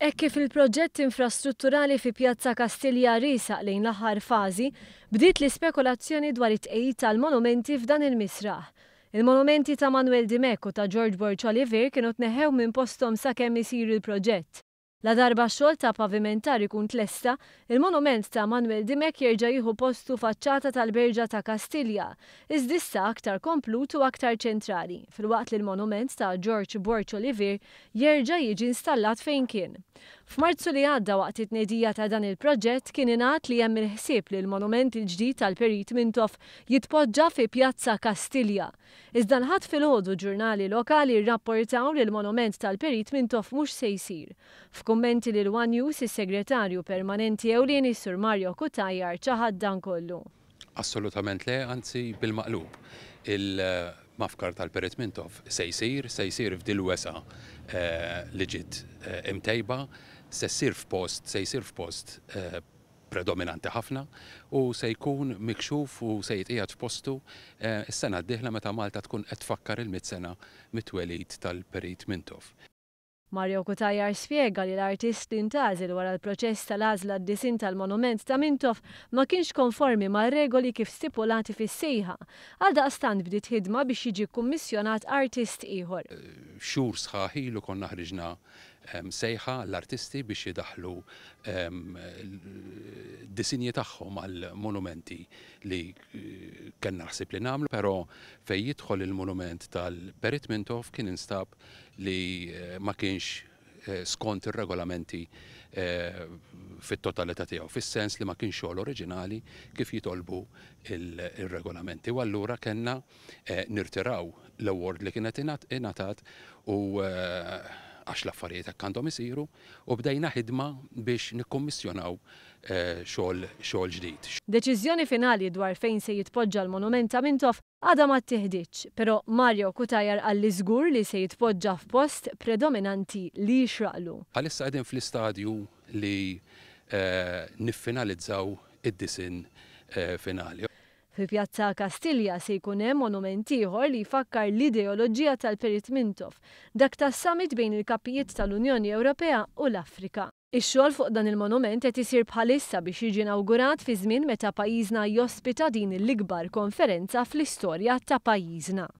Ekki kif il-proġett infrastrutturali fi Pjazza Kastilja Risa lejn l-aħħar fażi, bdiet l-ispekulazzjoni dwar it-tqejjid tal-monumenti f'dan il-Misraħ. Il-monumenti ta' Manuel Di Mecco ta' George Borch Oliver kienu tneħew minn postom sakemm isir il-proġett. La darba xol ta' pavimentar ikun tlesta, il-monument ta' Manuel Dimek jerġa' jieħu postu faċċata tal-Berġa ta' Kastilja, iżdissa aktar komplut u aktar ċentrali, fil-waqt li l-monument ta' George Borch Olivier jerġa' jiġi installat fejn kien. F'Marzu li għadda waqt it-nedija ta' dan il-proġett kien ingħat li hemm il-ħsieb li l-monument il-ġdid tal-Perit Mintof jitpoġġa fi Pjazza Kastilja. Iżda nħadd fil-ħodu ġurnali lokali rrapportaw li l-monument tal-Perit Mintof mhux se jsir li l One News is-segretarju permanenti ewlieni Sur Mario Kutajjar ċaħad dan kollu. Assolutament le, anzi bil-maqlub. Il-mafkar eh, tal perit Mintov se jsir, se jsir f'dil wesa eh, li ġiet eh, imtejba, se jsir f'post, se jsir f'post predominanti ħafna u se jkun mikxuf u se jitqijat f'postu s-sena d-dihla meta Malta tkun qed tfakkar il-mit sena mitwelid tal-Perit Mintov. Mario Kutajjar spiega li l-artist intazil wara l-proċess tal-għażla d-disin tal-monument ta' Mintof ma kienx konformi ma' regoli kif stipulati fis-sejħa, għal daqstant bdiet ħidma biex jiġi kummissjonat artist ieħor. Eh, xur lu konna ħriġna sejħa l-artisti biex jidaħlu disinji tagħhom għal monumenti li eh, kien naħsib li namlu, pero fej jidħol il-monument tal-Berit Mintov kien instab li eh, ma kienx eh, skont ir-regolamenti fit-totalità tiegħu, fis-sens li ma kienx xogħol oriġinali kif jitolbu il-regolamenti. U allura kellna eh, nirtiraw l-award li kienet ingħatat u eh, għax l-affarijiet hekk għandhom isiru u bdejna ħidma biex nikkommissjonaw eh, xogħol ġdid. Deċiżjoni finali dwar fejn se jitpoġġa l-monument ta' Mintof għadha ma tiħdiċ, però Mario Kutajer għalli żgur li se jitpoġġa f'post predominanti li jixraqlu. Għalissa qegħdin fl-istadju li Eh, niffinalizzaw id-disin eh, finali. Fi pjazza Kastilja se jkun hemm monument ieħor li jfakkar l-ideoloġija tal-Perit Mintov, dak tas-summit bejn il-kapijiet tal-Unjoni Ewropea u l-Afrika. Ix-xogħol fuq dan il-monument qed isir bħalissa biex jiġi inawgurat fi żmien meta pajjiżna jospita din l-ikbar konferenza fl-istorja ta' pajjiżna.